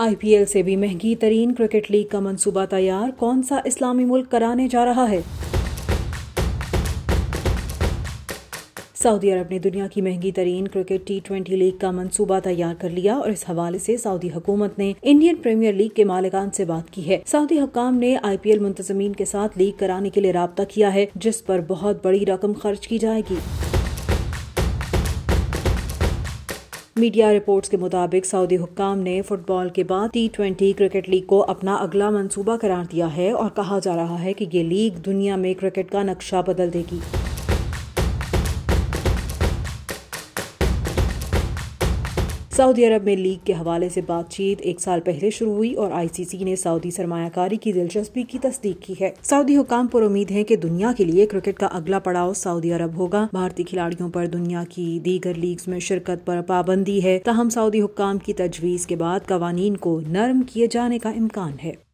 IPL से भी महंगी तरीन क्रिकेट लीग का मंसूबा तैयार कौन सा इस्लामी मुल्क कराने जा रहा है सऊदी अरब ने दुनिया की महंगी तरीन क्रिकेट टी ट्वेंटी लीग का मंसूबा तैयार कर लिया और इस हवाले से सऊदी हुकूमत ने इंडियन प्रीमियर लीग के मालिकान से बात की है सऊदी हुकाम ने आईपीएल मुंतजमीन के साथ लीग कराने के लिए रबता किया है जिस पर बहुत बड़ी रकम खर्च की जाएगी मीडिया रिपोर्ट्स के मुताबिक सऊदी हुकाम ने फुटबॉल के बाद टी ट्वेंटी क्रिकेट लीग को अपना अगला मंसूबा करार दिया है और कहा जा रहा है कि ये लीग दुनिया में क्रिकेट का नक्शा बदल देगी सऊदी अरब में लीग के हवाले से बातचीत एक साल पहले शुरू हुई और आईसीसी ने सऊदी सरमाकारी की दिलचस्पी की तस्दीक की है सऊदी हुकाम पर उम्मीद है कि दुनिया के लिए क्रिकेट का अगला पड़ाव सऊदी अरब होगा भारतीय खिलाड़ियों पर दुनिया की दीगर लीग्स में शिरकत पर पाबंदी है तहम सऊदी हुकाम की तजवीज़ के बाद कवानीन को नर्म किए जाने का इम्कान है